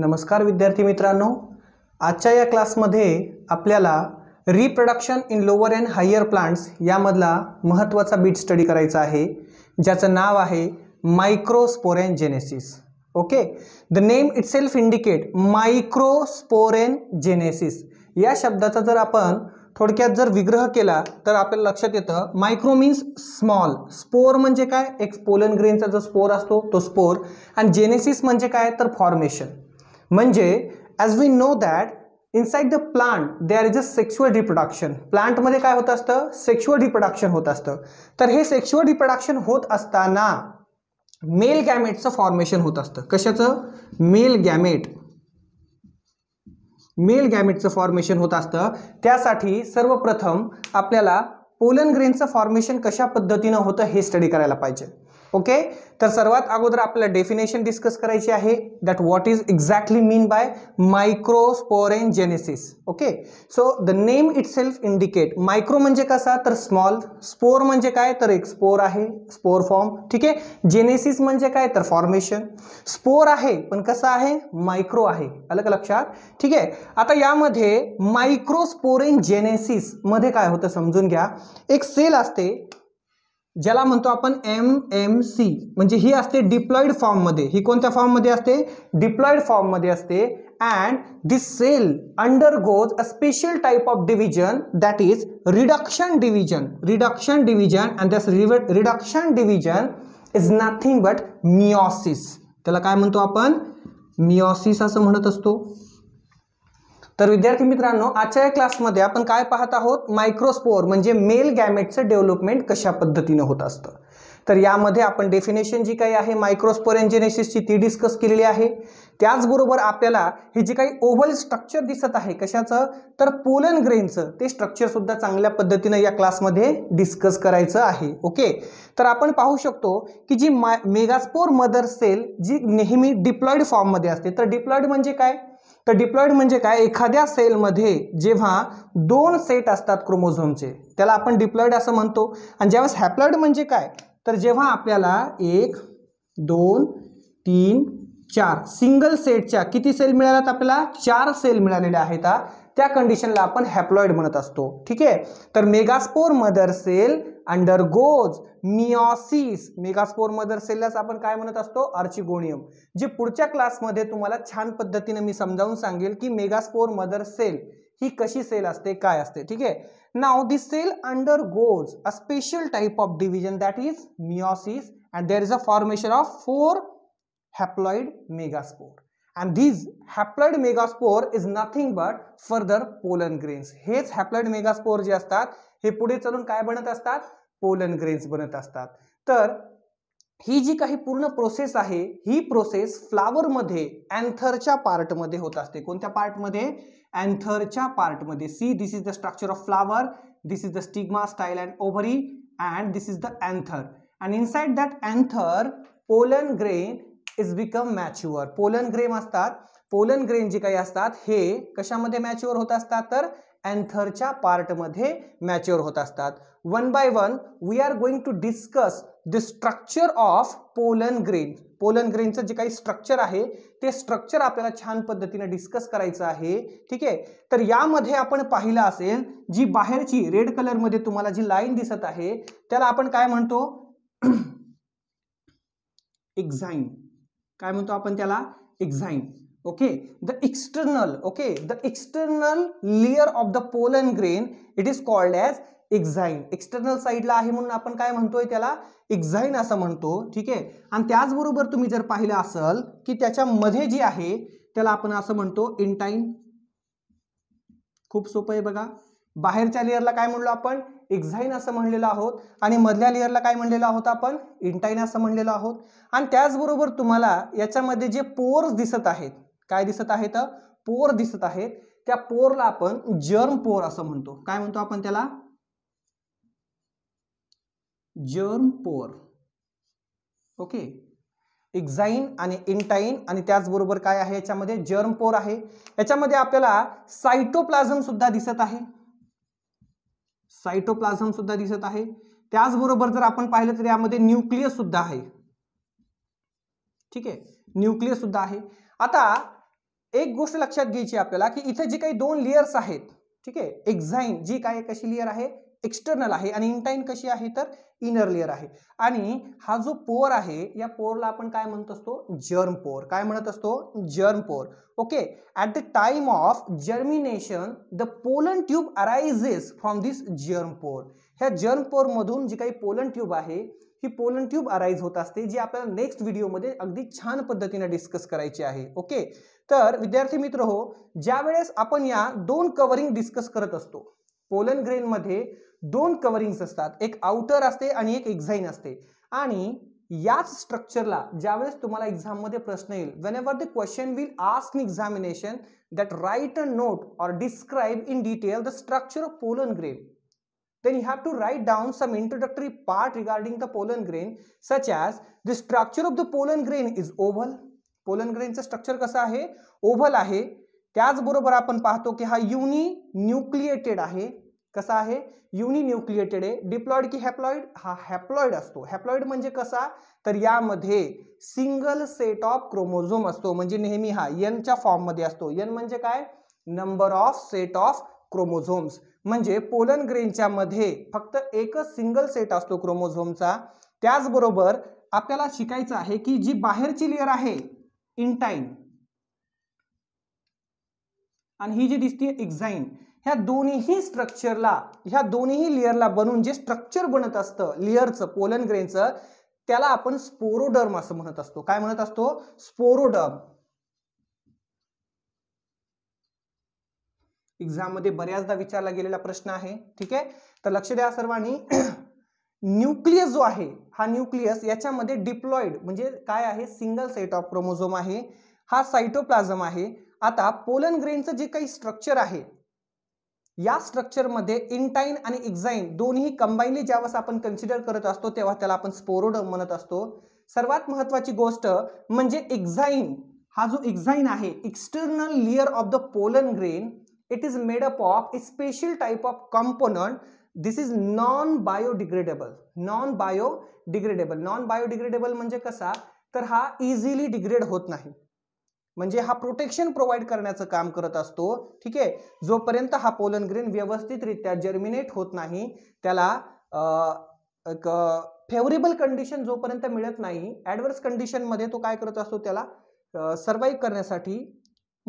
नमस्कार विद्यार्थी मित्रांनो आजच्या या क्लासमध्ये आपल्याला reproduction in lower and higher plants यामधला महत्त्वाचा बीट स्टडी करायचा आहे ज्याचं नाव आहे microsporogenesis okay the name itself indicate microsporogenesis या शब्दाचा जर आपण थोडक्यात जर विग्रह केला तर आपल्याला लक्षात येतं मायक्रो मीन्स स्मॉल स्पोर म्हणजे काय एक पोलन ग्रेनचा जो स्पोर असतो तो स्पोर आणि जेनेसिस म्हणजे काय तर फॉर्मेशन म्हणजे as we know that inside the plant are is a sexual reproduction प्लांटमध्ये काय होत असतं सेक्शुअल रिप्रोडक्शन होत असतं तर हे सेक्शुअल रिप्रोडक्शन होत असताना मेल गॅमेटचं फॉर्मेशन होत असतं कशाचं मेल गॅमेट मेल गॅमेटचं फॉर्मेशन होत असतं त्यासाठी सर्वप्रथम आपल्याला पोलन ग्रेनचं फॉर्मेशन कशा पद्धतीनं होतं हे स्टडी करायला पाहिजे ओके तर सर्वात अगोदर आपल्याला डेफिनेशन डिस्कस करायची आहे that what is exactly mean by microsporogenesis okay so the name itself indicate micro म्हणजे कसा तर स्मॉल स्पोर म्हणजे काय तर एक स्पोर आहे स्पोर फॉर्म ठीक आहे जेनेसिस म्हणजे काय तर फॉर्मेशन स्पोर आहे पण कसा आहे मायक्रो आहे अलग लक्षात ठीक आहे आता यामध्ये मायक्रोस्पोरेन जेनेसिस मध्ये काय होतं समजून घ्या एक सेल असते ज्याला म्हणतो आपण एम एम सी म्हणजे ही असते डिप्लॉईड फॉर्ममध्ये ही कोणत्या फॉर्ममध्ये असते डिप्लॉईड फॉर्ममध्ये असते and this cell undergoes a special type of division that is reduction division reduction division and that's reduction division is nothing but meiosis त्याला काय म्हणतो आपण मिओसिस असं म्हणत असतो तर विद्यार्थी मित्रांनो आजच्या या क्लासमध्ये आपण काय पाहत आहोत मायक्रोस्पोअर म्हणजे मेल गॅमेटचं डेव्हलपमेंट कशा पद्धतीनं होत असतं तर यामध्ये आपण डेफिनेशन जी काही आहे मायक्रोस्पोर एन्जिनेसिसची ती डिस्कस केलेली आहे त्याचबरोबर आपल्याला हे जे काही ओव्हल स्ट्रक्चर दिसत आहे कशाचं तर पोलन ग्रेनचं ते स्ट्रक्चरसुद्धा चांगल्या पद्धतीनं या क्लासमध्ये डिस्कस करायचं आहे ओके तर आपण पाहू शकतो की जी मेगास्पोर मदर सेल जी नेहमी डिप्लॉईड फॉर्ममध्ये असते तर डिप्लॉइड म्हणजे काय तर डिप्लॉईड म्हणजे काय एखाद्या सेलमध्ये जेव्हा दोन सेट असतात क्रोमोझोमचे त्याला आपण डिप्लॉइड असं म्हणतो आणि ज्यावेळेस हॅप्लॉईड म्हणजे काय तर जेव्हा आपल्याला एक दोन तीन चार सिंगल सेटच्या किती सेल मिळाल्यात आपल्याला चार सेल मिळालेल्या आहेत त्या कंडिशनला आपण हॅप्लॉईड म्हणत असतो ठीक आहे तर megaspore mother cell undergoes meiosis megaspore mother सेललाच आपण काय म्हणत असतो आर्चिगोनियम जे पुढच्या क्लासमध्ये तुम्हाला छान पद्धतीने मी समजावून सांगेल की मेगास्पोर मदर सेल ही कशी सेल असते काय असते ठीक आहे नाव the cell undergoes a special type of division that is meiosis and there is a formation of four haploid megaspore and these haploid megaspore is nothing but further pollen grains हेच haploid megaspore जे असतात हे पुढे चालून काय बनत असतात pollen grains बनत असतात तर ही जी काही पूर्ण प्रोसेस आहे ही प्रोसेस फ्लावरमध्ये अँथरच्या पार्टमध्ये होत असते कोणत्या पार्टमध्ये अँथरच्या पार्टमध्ये see this is the structure of flower this is the stigma style and ovary and this is the anther and inside that anther pollen grain is become mature pollen grain असतात pollen grain जे काही असतात हे कशामध्ये mature होत असतात तर अँथरच्या पार्टमध्ये मॅच्युअर होत असतात one by one we are going to discuss the structure of pollen grain pollen ग्रेनचं जे काही स्ट्रक्चर आहे ते स्ट्रक्चर आपल्याला छान पद्धतीने डिस्कस करायचं आहे ठीक आहे तर यामध्ये आपण पाहिलं असेल जी बाहेरची रेड कलरमध्ये तुम्हाला जी लाईन दिसत आहे त्याला आपण काय म्हणतो एक्झाईन काय म्हणतो आपण त्याला exine okay the external okay the external layer of the pollen grain it is called as exine external साईडला आहे म्हणून आपण काय म्हणतोय त्याला एक्झाईन असं म्हणतो ठीक आहे आणि त्याचबरोबर तुम्ही जर पाहिलं असेल की त्याच्यामध्ये जी आहे त्याला आपण असं म्हणतो इंटाईन खूप सोपं आहे बघा बाहेरच्या लेअरला काय म्हणलो आपण एक्झाईन असं म्हणलेलं आहोत आणि मधल्या लेअरला काय म्हणलेलं आहोत आपण इंटाईन असं म्हणलेलं आहोत आणि त्याचबरोबर तुम्हाला याच्यामध्ये जे पोर्स दिसत आहेत काय दिसत आहेत पोर दिसत आहेत त्या पोरला आपण जर्म पोर असं म्हणतो काय म्हणतो आपण त्याला जर्म पोर ओके एक्झाईन आणि इंटाईन आणि त्याचबरोबर काय आहे याच्यामध्ये जर्म पोर आहे याच्यामध्ये आपल्याला सायटोप्लाझम सुद्धा दिसत आहे सायटोप्लाझम सुद्धा दिसत आहे त्याचबरोबर जर आपण पाहिलं तर यामध्ये न्यूक्लियस सुद्धा आहे ठीक आहे न्यूक्लियस सुद्धा आहे आता एक गोष्ट लक्षात घ्यायची आपल्याला की इथे जी काही दोन लेयर्स आहेत ठीक आहे एक्झाईन जी काय कशी लेअर आहे एक्सटर्नल आहे आणि इंटाईन कशी आहे तर इनर लेअर आहे आणि हा जो पोअर आहे या पोअरला आपण काय म्हणत असतो जर्म पोअर काय म्हणत असतो germ pore okay at the time of germination the pollen tube arises from this germ pore ह्या जर्म पोअरमधून जी काही पोलन ट्यूब आहे ही पोलन ट्यूब अराईज होत असते जी आपल्याला नेक्स्ट व्हिडिओमध्ये अगदी छान पद्धतीने डिस्कस करायची आहे ओके तर विद्यार्थी मित्र हो ज्यावेळेस आपण या दोन कवरिंग डिस्कस करत असतो पोलन ग्रेनमध्ये दोन कवरिंग्स असतात एक आउटर असते आणि एक एक्झाईन असते आणि याच स्ट्रक्चरला ज्यावेळेस तुम्हाला एक्झाममध्ये प्रश्न येईल whenever the question will ask examination that write a note or describe in detail the structure of pollen grain then you have to write down some introductory part regarding the pollen grain such as the structure of the pollen grain is oval pollen ग्रेनचं structure कसं आहे oval आहे त्याचबरोबर आपण पाहतो की हा युनि nucleated आहे कसा आहे युनिन्युक्लिएटेड आहे डिप्लॉइड की हॅप्लॉइड हा हॅप्लॉइड असतो हॅप्लॉइड म्हणजे कसा तर यामध्ये सिंगल सेट ऑफ क्रोमोझोम असतो म्हणजे नेहमी हा यनच्या फॉर्ममध्ये असतो यन म्हणजे काय number of set of chromosomes म्हणजे पोलन ग्रेनच्या मध्ये फक्त एकच सिंगल सेट असतो क्रोमोझोमचा त्याचबरोबर आपल्याला शिकायचं आहे की जी बाहेरची लेअर आहे इंटाइन आणि ही जी दिसते एक्झाईन ह्या दोन्हीही स्ट्रक्चरला ह्या दोन्हीही लेअरला बनून जे स्ट्रक्चर बनत असतं लेअरचं पोलन ग्रेनचं त्याला आपण स्पोरोडर्म असं म्हणत असतो काय म्हणत असतो स्पोरोडर्म एक्झाममध्ये मध्ये बऱ्याचदा विचारला गेलेला प्रश्न आहे ठीक आहे तर लक्ष द्या सर्वांनी न्यूक्लियस जो आहे हा न्यूक्लियस याच्यामध्ये डिप्लॉइड म्हणजे काय आहे सिंगल सेट ऑफ क्रोमोझोम आहे हा सायटोप्लाझम आहे आता पोलन ग्रेनचं जे काही स्ट्रक्चर आहे या स्ट्रक्चरमध्ये इंटाईन आणि एक्झाईन दोन्ही कंबाईनली ज्यावेळेस आपण कन्सिडर करत असतो तेव्हा त्याला आपण स्पोरोड म्हणत असतो सर्वात महत्वाची गोष्ट म्हणजे एक्झाईन हा जो एक्झाईन आहे external layer of the pollen grain it is made up of a special type of component this is non biodegradable non biodegradable non biodegradable म्हणजे कसा तर हा इझिली डिग्रेड होत नाही म्हणजे हा प्रोटेक्शन प्रोव्हाइड करण्याचं काम करत असतो ठीक आहे जोपर्यंत हा पोलन ग्रेन व्यवस्थितरित्या जर्मिनेट होत नाही त्याला एक फेवरेबल कंडिशन जोपर्यंत मिळत नाही ॲडव्हर्स कंडिशनमध्ये तो काय करत असतो त्याला सर्वाईव्ह करण्यासाठी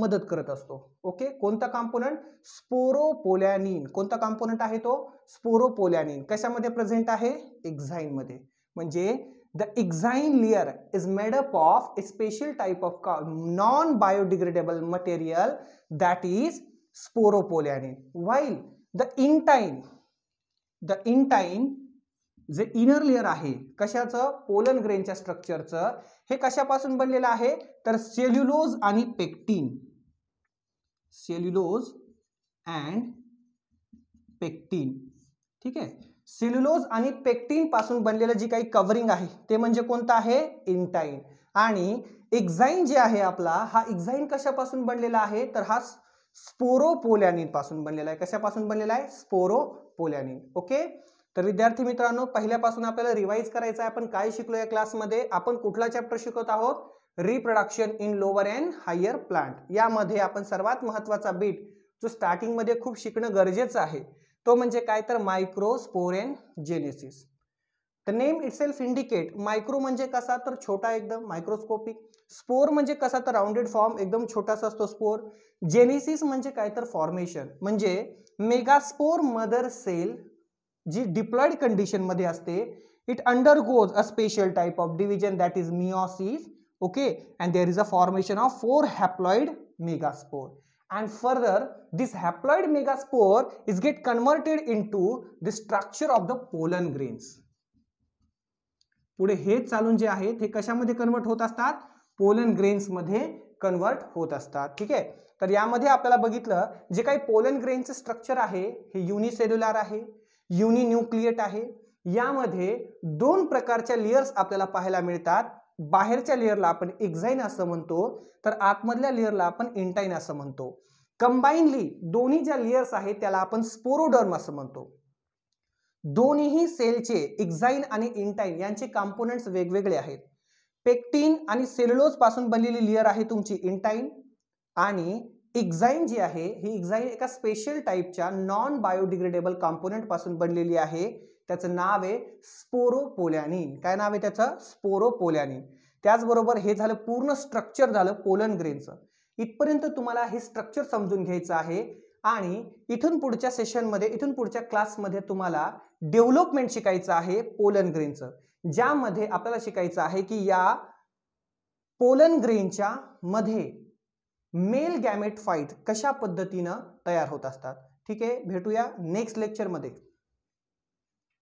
मदत करत असतो ओके कोणता कॉम्पोनंट स्पोरोपोलॅनिन कोणता कॉम्पोनंट आहे तो स्पोरोपोलॅनिन कशामध्ये प्रेझेंट आहे एक्झाईनमध्ये म्हणजे The exine layer is made up of a special type of non-biodegradable material that is sporopolyanin. While the intine, the intine जे इनर लेयर आहे कशाचं पोलन ग्रेनच्या स्ट्रक्चरचं हे कशापासून बनलेलं आहे तर सेल्युलोज आणि पेक्टीन सेल्युलोज अँड पेक्टीन ठीक आहे सिल्युलोज आणि पेक्टिन पासून बनलेलं जी काही कव्हरिंग आहे ते म्हणजे कोणतं आहे इंटाईन आणि एक्झाईन जे आहे आपला हा एक्झाईन कशापासून बनलेला आहे तर हा स्पोरोपोलॅनिन पासून बनलेला आहे कशापासून बनलेला आहे स्पोरोपोलॅनिन ओके तर विद्यार्थी मित्रांनो पहिल्यापासून आपल्याला रिवाईज करायचं आहे आपण काय शिकलो या क्लासमध्ये आपण कुठला चॅप्टर शिकत आहोत reproduction in lower and higher plant यामध्ये आपण सर्वात महत्वाचा बीट जो स्टार्टिंगमध्ये खूप शिकणं गरजेचं आहे तो म्हणजे काय genesis the name itself indicate macro मे कसा तो छोटा एकदम मैक्रोस्कोपिक स्पोर मे कसा तो राउंडेड फॉर्म एकदम छोटा सा spore genesis formation mega megaspore mother cell जी डिप्लॉइड कंडीशन मध्य it undergoes a special type of division that is meiosis okay and there is a formation of four mega megaspore and further this haploid megaspore is get converted into the structure of the pollen grains पुढे हे चालून जे आहेत हे कशामध्ये convert होत असतात pollen ग्रेन्समध्ये convert होत असतात ठीक आहे तर यामध्ये आपल्याला बघितलं जे काही पोलन ग्रेनचं स्ट्रक्चर आहे हे युनिसेल्युलर आहे युनिन्यूक्लिएट आहे यामध्ये दोन प्रकारच्या लेयर्स आपल्याला पाहायला मिळतात बाहेरच्या लेअरला आपण एक्झाईन असं म्हणतो तर आतमधल्या लेअरला आपण इंटाईन असं म्हणतो कंबाईनली दोन्ही ज्या लेअर्स आहेत त्याला आपण स्पोरोडर्म असं म्हणतो दोन्हीही सेलचे एक्झाईन आणि इंटाईन यांचे कॉम्पोनंट्स वेगवेगळे आहेत पेक्टिन आणि सेल्युलोज पासून बनलेली लेअर आहे तुमची इंटाईन आणि एक्झाईन जी आहे ही एक्झाईन एका स्पेशल टाईपच्या नॉन बायोडिग्रेडेबल कॉम्पोनंट पासून बनलेली आहे त्याचं नाव आहे स्पोरोपोलॅनिन काय नाव आहे त्याचं स्पोरोपोल्यानिन त्याचबरोबर हे झालं पूर्ण स्ट्रक्चर झालं पोलन ग्रेनचं इथपर्यंत तुम्हाला हे स्ट्रक्चर समजून घ्यायचं आहे आणि इथून पुढच्या सेशनमध्ये इथून पुढच्या क्लासमध्ये तुम्हाला डेव्हलपमेंट शिकायचं आहे पोलन ग्रेनचं ज्यामध्ये आपल्याला शिकायचं आहे की या पोलन ग्रेनच्या मध्ये मेल गॅमेट फाईट कशा पद्धतीनं तयार होत असतात ठीक आहे भेटूया नेक्स्ट लेक्चरमध्ये